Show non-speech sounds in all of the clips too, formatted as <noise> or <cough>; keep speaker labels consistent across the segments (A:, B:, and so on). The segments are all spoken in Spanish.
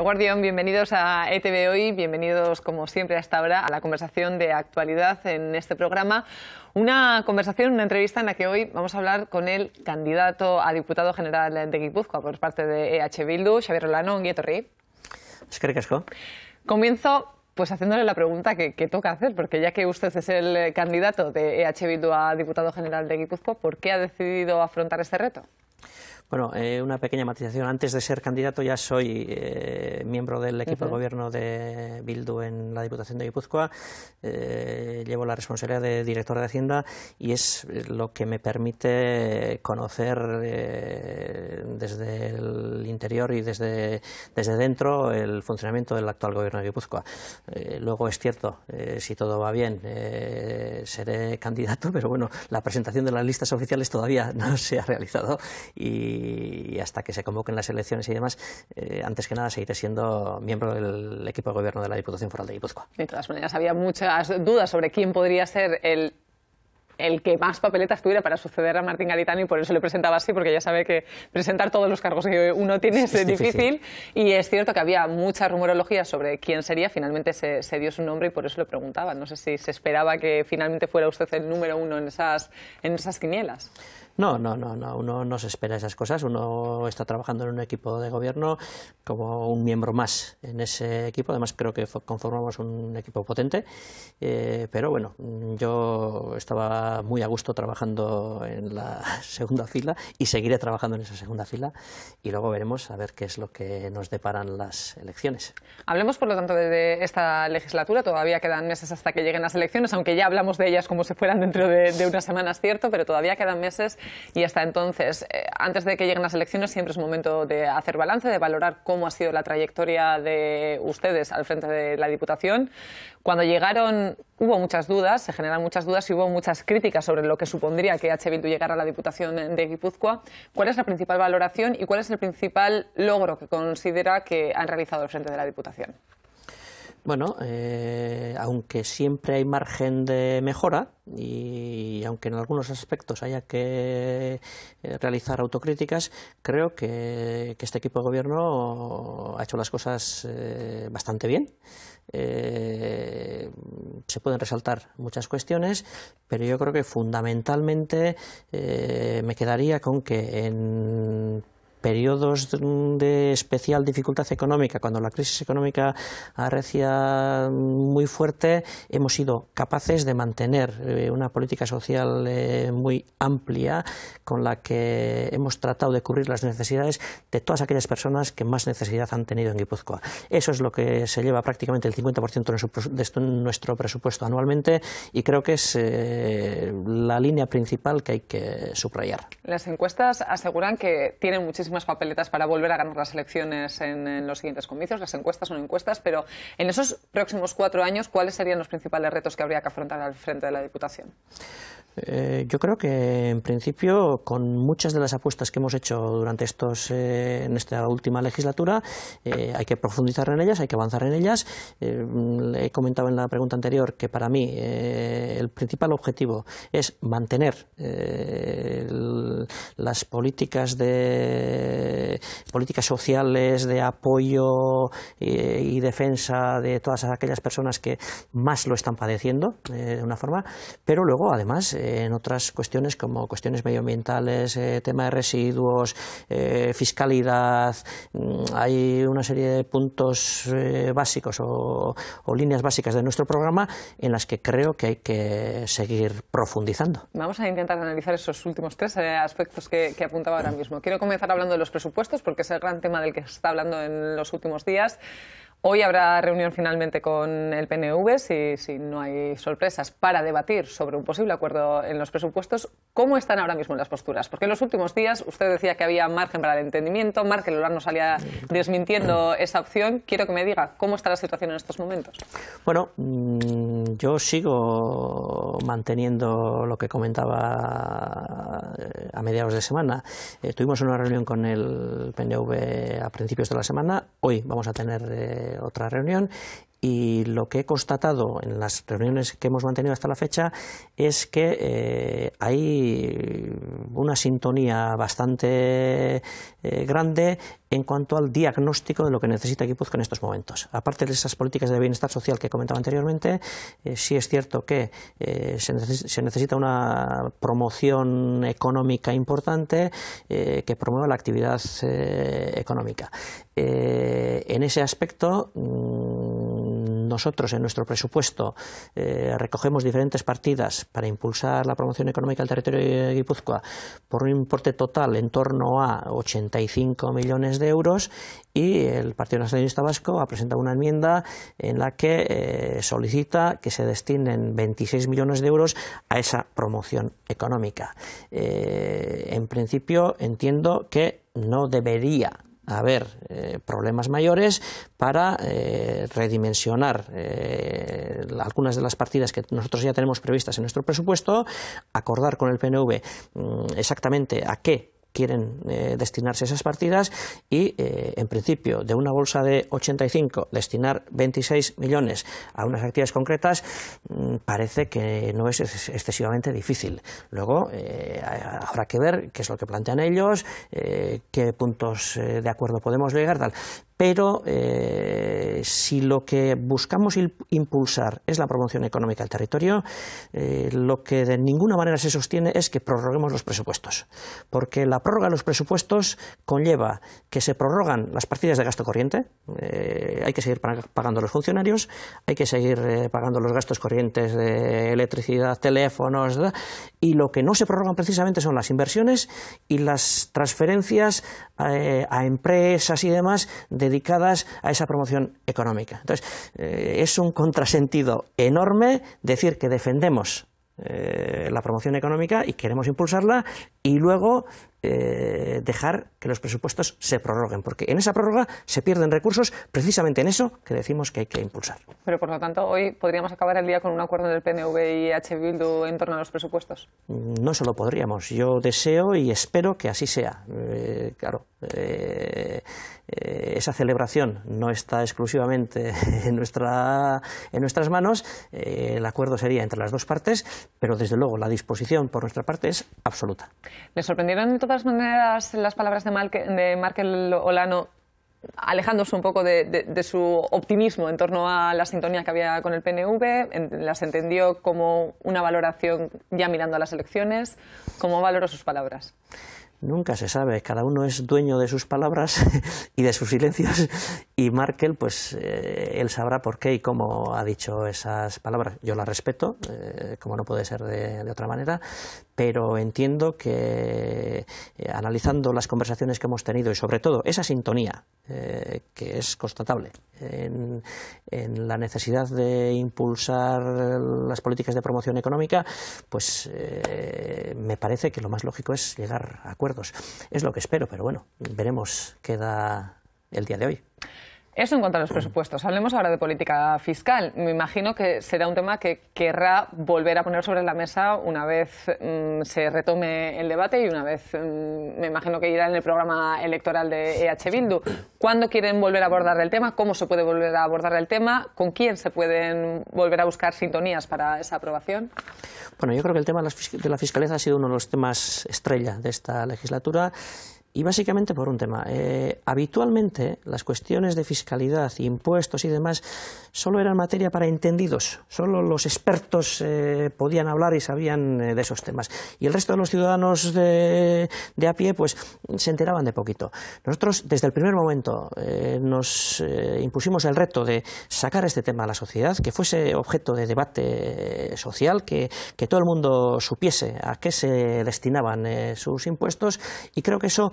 A: Guardián, bienvenidos a ETB Hoy, bienvenidos como siempre a esta hora a la conversación de actualidad en este programa. Una conversación, una entrevista en la que hoy vamos a hablar con el candidato a diputado general de Guipúzcoa por parte de EH Bildu, Xavier Rolano, que Etorri. Comienzo pues haciéndole la pregunta que, que, toca hacer, porque ya que usted es el candidato de EH Bildu a diputado general de Guipúzcoa, ¿por qué ha decidido afrontar este reto?
B: Bueno, eh, una pequeña matización. Antes de ser candidato ya soy eh, miembro del equipo de gobierno de Bildu en la Diputación de Guipúzcoa. Eh, llevo la responsabilidad de director de Hacienda y es lo que me permite conocer desde el interior y desde, desde dentro el funcionamiento del actual gobierno de Guipúzcoa. luego es cierto, si todo va bien, seré <laughs> candidato, pero bueno, la presentación de las listas oficiales todavía no se ha realizado y y hasta que se convoquen las elecciones y demás, eh, antes que nada seguiré siendo miembro del equipo de gobierno de la Diputación Foral de Guipúzcoa.
A: De todas maneras, había muchas dudas sobre quién podría ser el el que más papeletas tuviera para suceder a Martín Garitano y por eso le presentaba así, porque ya sabe que presentar todos los cargos que uno tiene es, difícil. Y es cierto que había mucha rumorología sobre quién sería, finalmente se, se, dio su nombre y por eso le preguntaba. No sé si se esperaba que finalmente fuera usted el número uno en esas, en esas quinielas.
B: No, no, no, no, uno no se espera esas cosas, uno está trabajando en un equipo de gobierno como un miembro más en ese equipo, además creo que conformamos un equipo potente, eh, pero bueno, yo estaba muy a gusto trabajando en la <laughs> segunda fila y seguiré trabajando en esa segunda fila y luego veremos a ver qué es lo que nos deparan las elecciones.
A: Hablemos por lo tanto de esta legislatura, todavía quedan meses hasta que lleguen las elecciones, aunque ya hablamos de ellas como si fueran dentro de, de unas semanas, cierto, pero todavía quedan meses y hasta entonces, eh, antes de que lleguen las elecciones, siempre es momento de hacer balance, de valorar cómo ha sido la trayectoria de ustedes al frente de la Diputación. Cuando llegaron hubo muchas dudas, se generan muchas dudas y hubo muchas críticas sobre lo que supondría que H. Bildu llegara a la Diputación de Guipúzcoa. ¿Cuál es la principal valoración y cuál es el principal logro que considera que han realizado al frente de la Diputación?
B: Bueno, eh, aunque siempre hay margen de mejora y aunque en algunos aspectos haya que eh, realizar autocríticas, creo que, este equipo de gobierno ha hecho las cosas eh, bastante bien. se pueden resaltar muchas cuestiones, pero yo creo que fundamentalmente me quedaría con que en periodos de especial dificultad económica, cuando la crisis económica arrecia muy fuerte, hemos sido capaces de mantener eh, una política social eh, muy amplia con la que hemos tratado de cubrir las necesidades de todas aquellas personas que más necesidad han tenido en Guipúzcoa. Eso es lo que se lleva prácticamente el 50% de nuestro presupuesto anualmente y creo que es eh, la línea principal que hay que subrayar.
A: Las encuestas aseguran que tienen muchísimo papeletas para volver a ganar las elecciones en, en los siguientes comicios. Las encuestas son encuestas, pero en esos próximos cuatro años, ¿cuáles serían los principales retos que habría que afrontar al frente de la Diputación?
B: Eh, yo creo que en principio con muchas de las apuestas que hemos hecho durante estos eh, en esta última legislatura eh, hay que profundizar en ellas, hay que avanzar en ellas. he comentado en la pregunta anterior que para mí el principal objetivo es mantener las políticas de políticas sociales de apoyo y defensa de todas aquellas personas que más lo están padeciendo de una forma, pero luego además en otras cuestiones como cuestiones medioambientales, eh, tema de residuos, eh, fiscalidad. Mm, hay una serie de puntos eh, básicos o, líneas básicas de nuestro programa en las que creo que hay que seguir profundizando.
A: Vamos a intentar analizar esos últimos tres aspectos que, que, apuntaba ahora mismo. Quiero comenzar hablando de los presupuestos, porque es el gran tema del que se está hablando en los últimos días. Hoy habrá reunión finalmente con el PNV, si, no hay sorpresas, para debatir sobre un posible acuerdo en los presupuestos. ¿Cómo están ahora mismo las posturas? Porque en los últimos días usted decía que había margen para el entendimiento, Markel no salía desmintiendo esa opción. Quiero que me diga cómo está la situación en estos momentos.
B: Bueno, mm, yo sigo manteniendo lo que comentaba eh, a mediados de semana. Eh, tuvimos una reunión con el PNV a principios de la semana. Hoy vamos a tener... Eh, otra reunión y lo que he constatado en las reuniones que hemos mantenido hasta la fecha es que eh, hay una sintonía bastante eh, grande en cuanto al diagnóstico de lo que necesita Guipúzcoa en estos momentos. Aparte de esas políticas de bienestar social que comentaba anteriormente, eh, sí es cierto que se, necesita una promoción económica importante que promueva la actividad económica. en ese aspecto, mm, nosotros en nuestro presupuesto eh, recogemos diferentes partidas para impulsar la promoción económica del territorio de Guipúzcoa por un importe total en torno a 85 millones de euros y el Partido Nacionalista Vasco ha presentado una enmienda en la que eh, solicita que se destinen 26 millones de euros a esa promoción económica. Eh, en principio entiendo que no debería haber eh, problemas mayores para eh, redimensionar eh, algunas de las partidas que nosotros ya tenemos previstas en nuestro presupuesto, acordar con el PNV mm, exactamente a qué quieren eh, destinarse esas partidas y, eh, en principio, de una bolsa de 85, destinar 26 millones a unas actividades concretas mm, parece que no es excesivamente difícil. Luego eh, habrá que ver qué es lo que plantean ellos, qué puntos de acuerdo podemos llegar, tal pero eh, si lo que buscamos impulsar es la promoción económica del territorio, eh, lo que de ninguna manera se sostiene es que prorroguemos los presupuestos, porque la prórroga de los presupuestos conlleva que se prorrogan las partidas de gasto corriente, eh, hay que seguir pagando los funcionarios, hay que seguir pagando los gastos corrientes de electricidad, teléfonos, y lo que no se prorrogan precisamente son las inversiones y las transferencias a empresas y demás de dedicadas a esa promoción económica. Entonces, eh, es un contrasentido enorme decir que defendemos eh, la promoción económica y queremos impulsarla y luego eh, dejar que los presupuestos se prorroguen, porque en esa prórroga se pierden recursos precisamente en eso que decimos que hay que impulsar.
A: Pero por lo tanto, hoy podríamos acabar el día con un acuerdo del PNV y H. Bildu en torno a los presupuestos.
B: Mm, no solo podríamos, yo deseo y espero que así sea. Eh, claro, eh, esa celebración no está exclusivamente <laughs> en, nuestra, en nuestras manos, el acuerdo sería entre las dos partes, pero desde luego la disposición por nuestra parte es absoluta.
A: ¿Le sorprendieron de todas maneras las palabras de, Markel Olano alejándose un poco de, su optimismo en torno a la sintonía que había con el PNV, las entendió como una valoración ya mirando a las elecciones. ¿Cómo valoró sus palabras?
B: Nunca se sabe, cada uno es dueño de sus palabras <laughs> y de sus silencios y Markel, pues eh, él sabrá por qué y cómo ha dicho esas palabras. Yo las respeto, eh, como no puede ser de otra manera, pero entiendo que eh, analizando las conversaciones que hemos tenido y sobre todo esa sintonía eh, que es constatable en, la necesidad de impulsar las políticas de promoción económica, pues eh, me parece que lo más lógico es llegar a acuerdos. Es lo que espero, pero bueno, veremos qué da el día de hoy.
A: Eso en cuanto a los presupuestos. Hablemos ahora de política fiscal. Me imagino que será un tema que querrá volver a poner sobre la mesa una vez mm, se retome el debate y una vez, mm, me imagino que irá en el programa electoral de EH Bildu. ¿Cuándo quieren volver a abordar el tema? ¿Cómo se puede volver a abordar el tema? ¿Con quién se pueden volver a buscar sintonías para esa aprobación?
B: Bueno, yo creo que el tema de la fiscalidad ha sido uno de los temas estrella de esta legislatura. Y básicamente por un tema. Eh, habitualmente las cuestiones de fiscalidad, impuestos y demás solo eran materia para entendidos, solo los expertos eh, podían hablar y sabían eh, de esos temas. Y el resto de los ciudadanos de, a pie pues se enteraban de poquito. Nosotros desde el primer momento nos impusimos el reto de sacar este tema a la sociedad, que fuese objeto de debate social, que, que todo el mundo supiese a qué se destinaban sus impuestos y creo que eso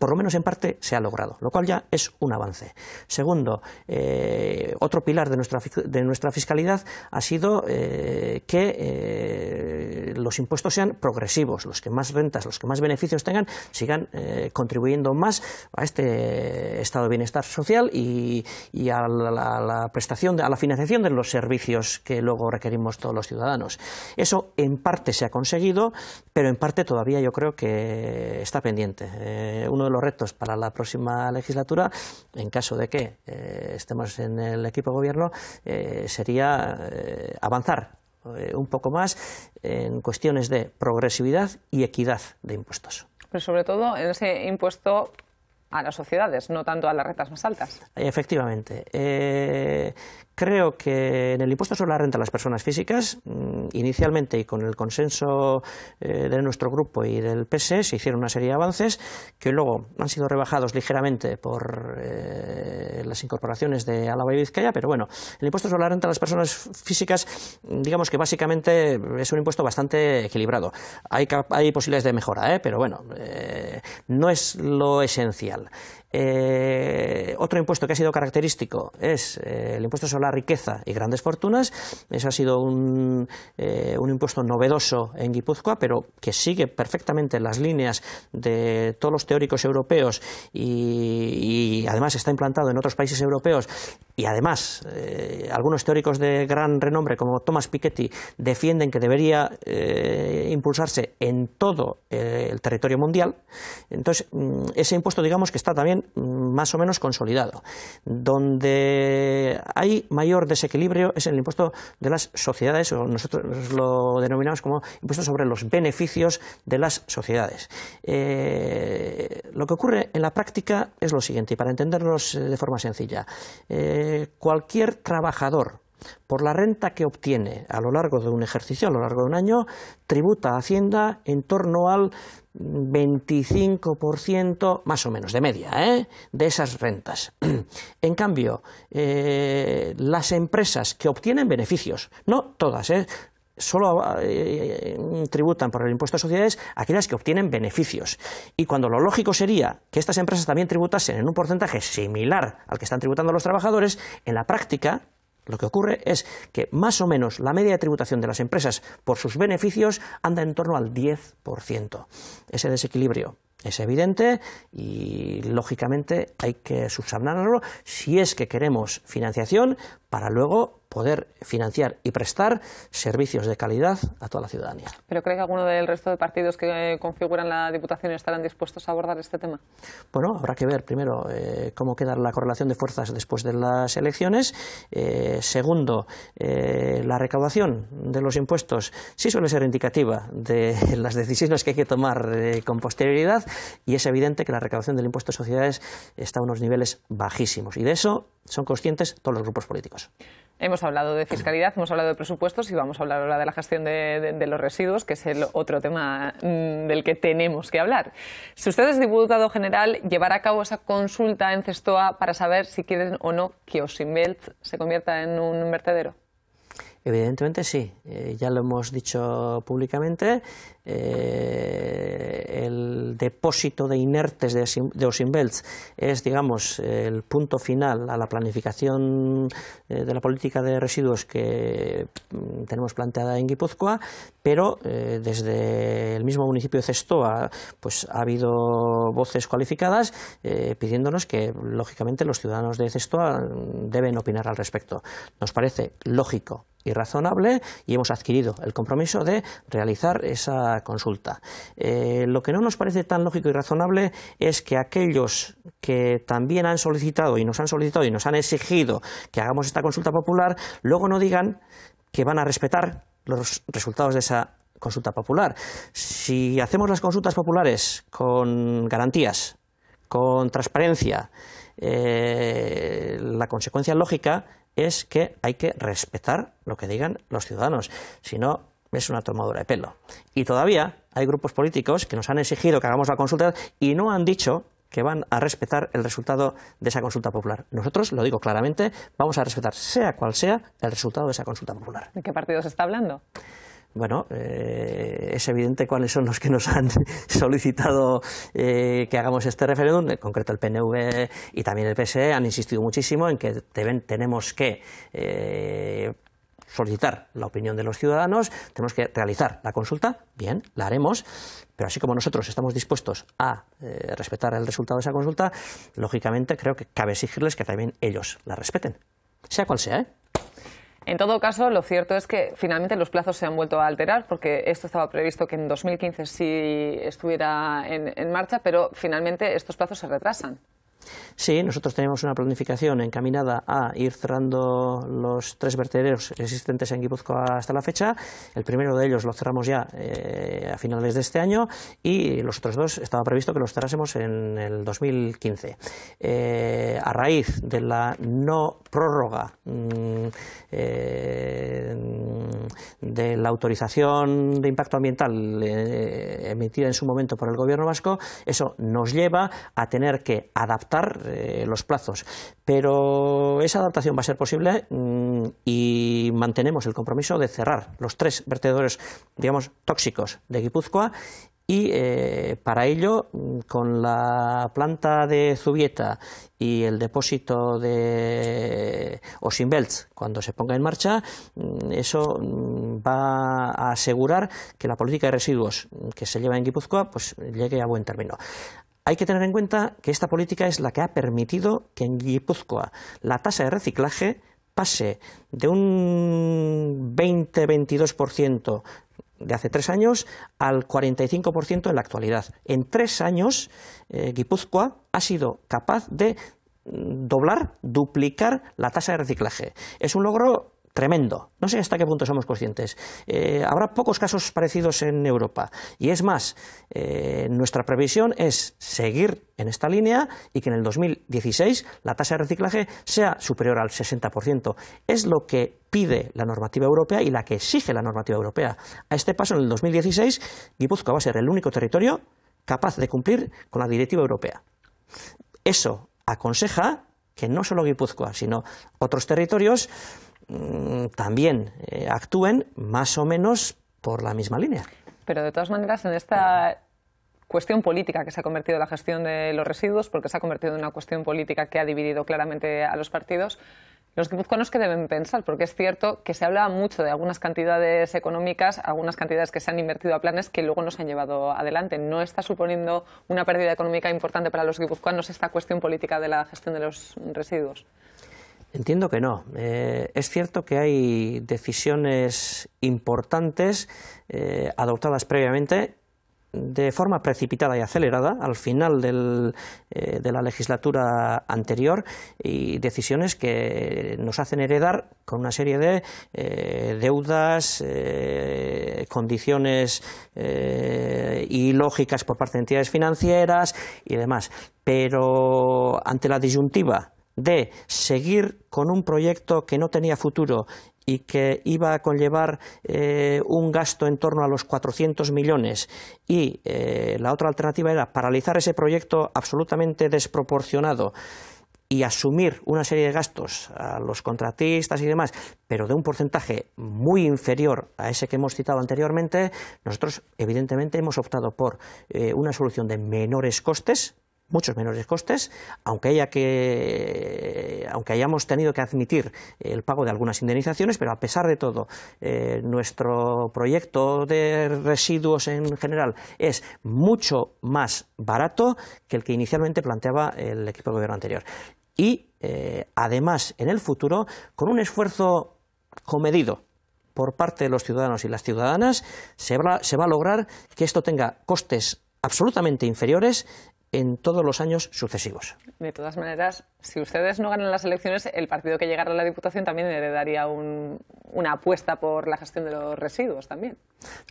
B: por lo menos en parte, se ha logrado, lo cual ya es un avance. Segundo, eh, otro pilar de nuestra, fiscalidad ha sido eh, que eh, los impuestos sean progresivos, los que más rentas, los que más beneficios tengan, sigan contribuyendo más a este estado de bienestar social y, a la, prestación, a la financiación de los servicios que luego requerimos todos los ciudadanos. Eso en parte se ha conseguido, pero en parte todavía yo creo que está pendiente. uno los retos para la próxima legislatura, en caso de que eh, estemos en el equipo de gobierno, eh, sería eh, avanzar un poco más en cuestiones de progresividad y equidad de impuestos.
A: Pero sobre todo en ese impuesto a las sociedades, no tanto a las retas más altas.
B: Efectivamente. Creo que en el impuesto sobre la renta a las personas físicas, mm, inicialmente y con el consenso eh, de nuestro grupo y del PS, e, se hicieron una serie de avances que luego han sido rebajados ligeramente por eh, las incorporaciones de Álava y Vizcaya, pero bueno, el impuesto sobre la renta a las personas físicas, mm, digamos que básicamente es un impuesto bastante equilibrado. Hay, hay posibilidades de mejora, ¿eh? pero bueno, no es lo esencial. Eh, otro impuesto que ha sido característico es eh, el impuesto sobre la riqueza y grandes fortunas. Eso ha sido un, eh, un, impuesto novedoso en Guipúzcoa, pero que sigue perfectamente las líneas de todos los teóricos europeos y, y además está implantado en otros países europeos. Y además, eh, algunos teóricos de gran renombre, como Thomas Piketty, defienden que debería impulsarse en todo el territorio mundial. Entonces, mm, ese impuesto, digamos que está también más o menos consolidado. Donde hay mayor desequilibrio es el impuesto de las sociedades, o nosotros lo denominamos como impuesto sobre los beneficios de las sociedades. Eh, lo que ocurre en la práctica es lo siguiente, y para entendernos eh, de forma sencilla, eh, cualquier trabajador por la renta que obtiene a lo largo de un ejercicio, a lo largo de un año, tributa a Hacienda en torno al 25% más o menos de media ¿eh? de esas rentas. <clears throat> En cambio, eh, las empresas que obtienen beneficios, no todas, ¿eh? solo tributan por el impuesto a sociedades aquellas que obtienen beneficios. Y cuando lo lógico sería que estas empresas también tributasen en un porcentaje similar al que están tributando los trabajadores, en la práctica lo que ocurre es que más o menos la media de tributación de las empresas por sus beneficios anda en torno al 10%. Ese desequilibrio es evidente y lógicamente hay que subsanarlo si es que queremos financiación para luego poder financiar y prestar servicios de calidad a toda la ciudadanía.
A: ¿Pero cree que alguno del resto de partidos que configuran la Diputación estarán dispuestos a abordar este tema?
B: Bueno, habrá que ver primero eh, cómo queda la correlación de fuerzas después de las elecciones. Eh, segundo, eh, la recaudación de los impuestos sí suele ser indicativa de <laughs> las decisiones que hay que tomar con posterioridad y es evidente que la recaudación del impuesto a sociedades está a unos niveles bajísimos y de eso son conscientes todos los grupos políticos.
A: Hemos hablado de fiscalidad, hemos hablado de presupuestos y vamos a hablar ahora de la gestión de, los residuos, que es el otro tema mm, del que tenemos que hablar. Si usted es diputado general, llevará a cabo esa consulta en Cestoa para saber si quieren o no que Osinbelt se convierta en un vertedero.
B: Evidentemente sí, eh, ya lo hemos dicho públicamente, eh, el depósito de inertes de, de es, digamos, el punto final a la planificación eh, de la política de residuos que mm, tenemos planteada en Guipúzcoa, pero desde el mismo municipio de Cestoa pues, ha habido voces cualificadas pidiéndonos que, lógicamente, los ciudadanos de Cestoa mm, deben opinar al respecto. Nos parece lógico y razonable y hemos adquirido el compromiso de realizar esa consulta. Eh, lo que no nos parece tan lógico y razonable es que aquellos que también han solicitado y nos han solicitado y nos han exigido que hagamos esta consulta popular, luego no digan que van a respetar los resultados de esa consulta popular. Si hacemos las consultas populares con garantías, con transparencia, eh, la consecuencia lógica es que hay que respetar lo que digan los ciudadanos, si no es una tomadura de pelo. Y todavía hay grupos políticos que nos han exigido que hagamos la consulta y no han dicho que van a respetar el resultado de esa consulta popular. Nosotros, lo digo claramente, vamos a respetar, sea cual sea, el resultado de esa consulta popular.
A: ¿De qué partido se está hablando?
B: bueno, eh, es evidente cuáles son los que nos han <laughs> solicitado eh, que hagamos este referéndum, en concreto el PNV y también el PSE han insistido muchísimo en que tenemos que eh, solicitar la opinión de los ciudadanos, tenemos que realizar la consulta, bien, la haremos, pero así como nosotros estamos dispuestos a respetar el resultado de esa consulta, lógicamente creo que cabe exigirles que también ellos la respeten, sea cual sea,
A: en todo caso, lo cierto es que finalmente los plazos se han vuelto a alterar porque esto estaba previsto que en 2015 sí estuviera en, en marcha, pero finalmente estos plazos se retrasan.
B: Sí, nosotros tenemos una planificación encaminada a ir cerrando los tres vertederos existentes en Guipúzcoa hasta la fecha. El primero de ellos lo cerramos ya eh, a finales de este año y los otros dos estaba previsto que los cerrásemos en el 2015. Eh, a raíz de la no prórroga mm, eh, de la autorización de impacto ambiental eh, emitida en su momento por el Gobierno vasco, eso nos lleva a tener que adaptar eh, los plazos. Pero esa adaptación va a ser posible mm, y mantenemos el compromiso de cerrar los tres vertedores, digamos, tóxicos de Guipúzcoa y eh, para ello, con la planta de Zubieta y el depósito de Osinbelts, cuando se ponga en marcha, mm, eso mm, va a asegurar que la política de residuos que se lleva en Guipúzcoa pues, llegue a buen término. Hay que tener en cuenta que esta política es la que ha permitido que en Guipúzcoa la tasa de reciclaje pase de un 20-22% de hace tres años al 45% en la actualidad. En tres años, eh, Guipúzcoa ha sido capaz de mm, doblar, duplicar la tasa de reciclaje. Es un logro tremendo. No sé hasta qué punto somos conscientes. Eh, habrá pocos casos parecidos en Europa. Y es más, eh, nuestra previsión es seguir en esta línea y que en el 2016 la tasa de reciclaje sea superior al 60%. Es lo que pide la normativa europea y la que exige la normativa europea. A este paso, en el 2016, Guipúzcoa va a ser el único territorio capaz de cumplir con la directiva europea. Eso aconseja que no solo Guipúzcoa, sino otros territorios Mm, también eh, actúen más o menos por la misma línea.
A: Pero de todas maneras, en esta cuestión política que se ha convertido en la gestión de los residuos, porque se ha convertido en una cuestión política que ha dividido claramente a los partidos, los guipuzcoanos que deben pensar, porque es cierto que se habla mucho de algunas cantidades económicas, algunas cantidades que se han invertido a planes que luego no se han llevado adelante. ¿No está suponiendo una pérdida económica importante para los guipuzcoanos esta cuestión política de la gestión de los residuos?
B: Entiendo que no. Eh, es cierto que hay decisiones importantes eh, adoptadas previamente de forma precipitada y acelerada al final del, eh, de la legislatura anterior y decisiones que nos hacen heredar con una serie de deudas, eh, condiciones ilógicas por parte de entidades financieras y demás. Pero ante la disyuntiva de seguir con un proyecto que no tenía futuro y que iba a conllevar eh, un gasto en torno a los 400 millones y eh, la otra alternativa era paralizar ese proyecto absolutamente desproporcionado y asumir una serie de gastos a los contratistas y demás, pero de un porcentaje muy inferior a ese que hemos citado anteriormente, nosotros evidentemente hemos optado por eh, una solución de menores costes, muchos menores costes, aunque, haya que, aunque hayamos tenido que admitir el pago de algunas indemnizaciones, pero a pesar de todo, eh, nuestro proyecto de residuos en general es mucho más barato que el que inicialmente planteaba el equipo de gobierno anterior. Y, eh, además, en el futuro, con un esfuerzo comedido, por parte de los ciudadanos y las ciudadanas, se se va, a lograr que esto tenga costes absolutamente inferiores en todos los años sucesivos.
A: De todas maneras, si ustedes no ganan las elecciones, el partido que llegara a la Diputación también heredaría un, una apuesta por la gestión de los residuos también,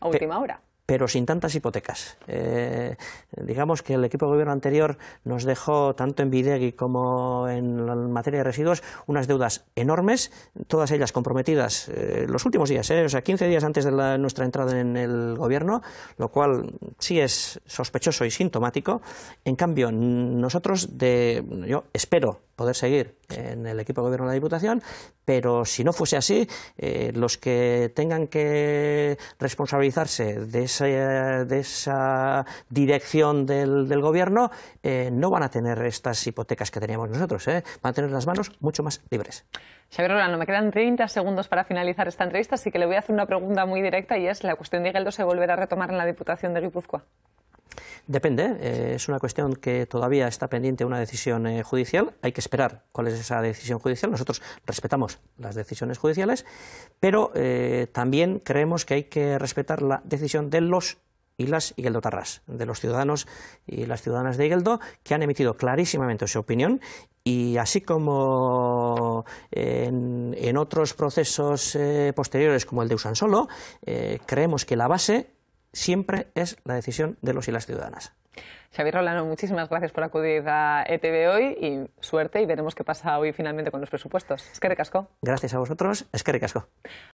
A: a última hora
B: pero sin tantas hipotecas. Eh, digamos que el equipo de gobierno anterior nos dejó, tanto en Bidegui como en materia de residuos, unas deudas enormes, todas ellas comprometidas eh, los últimos días, eh, o sea, 15 días antes de nuestra entrada en el gobierno, lo cual sí es sospechoso y sintomático. En cambio, nosotros, de, yo espero poder seguir en el equipo de gobierno de la Diputación, pero si no fuese así, eh, los que tengan que responsabilizarse de esa, dirección del, gobierno eh, no van a tener estas hipotecas que teníamos nosotros, eh, van a tener las manos mucho más libres.
A: Xavier Rolando, me quedan 30 segundos para finalizar esta entrevista, así que le voy a hacer una pregunta muy directa y es la cuestión de Igeldo se volverá a retomar en la Diputación de Guipúzcoa.
B: Depende, eh, es una cuestión que todavía está pendiente una decisión eh, judicial. Hay que esperar cuál es esa decisión judicial. Nosotros respetamos las decisiones judiciales, pero eh, también creemos que hay que respetar la decisión de los y las Igueldotarras, de los ciudadanos y las ciudadanas de igeldo que han emitido clarísimamente su opinión y así como en, en otros procesos posteriores como el de Usansolo, creemos que la base siempre es la decisión de los y las ciudadanas.
A: Xavier Rolano, muchísimas gracias por acudir a ETV hoy y suerte y veremos qué pasa hoy finalmente con los presupuestos. Es que recasco.
B: Gracias a vosotros, es que recasco.